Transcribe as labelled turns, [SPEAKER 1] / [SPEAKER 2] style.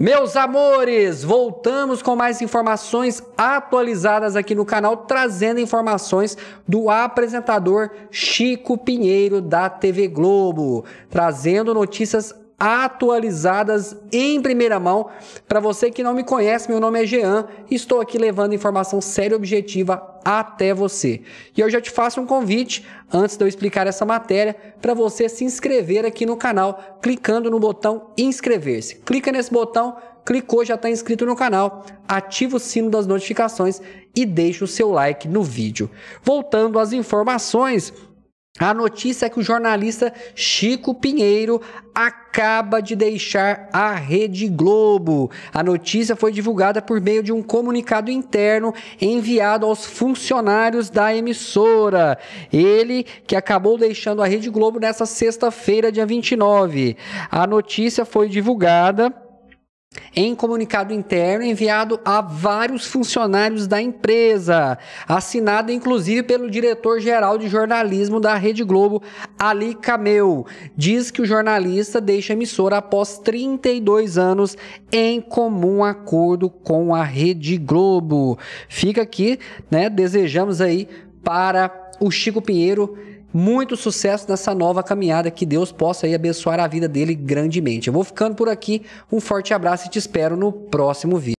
[SPEAKER 1] Meus amores, voltamos com mais informações atualizadas aqui no canal, trazendo informações do apresentador Chico Pinheiro da TV Globo, trazendo notícias atualizadas em primeira mão. Para você que não me conhece, meu nome é Jean, estou aqui levando informação séria e objetiva até você. E eu já te faço um convite, antes de eu explicar essa matéria, para você se inscrever aqui no canal, clicando no botão inscrever-se. Clica nesse botão, clicou, já está inscrito no canal, ativa o sino das notificações e deixa o seu like no vídeo. Voltando às informações, a notícia é que o jornalista Chico Pinheiro acaba de deixar a Rede Globo. A notícia foi divulgada por meio de um comunicado interno enviado aos funcionários da emissora. Ele que acabou deixando a Rede Globo nesta sexta-feira, dia 29. A notícia foi divulgada em comunicado interno enviado a vários funcionários da empresa, assinado inclusive pelo diretor-geral de jornalismo da Rede Globo, Ali Cameu, diz que o jornalista deixa a emissora após 32 anos em comum acordo com a Rede Globo. Fica aqui, né? Desejamos aí para o Chico Pinheiro muito sucesso nessa nova caminhada, que Deus possa aí abençoar a vida dele grandemente. Eu vou ficando por aqui, um forte abraço e te espero no próximo vídeo.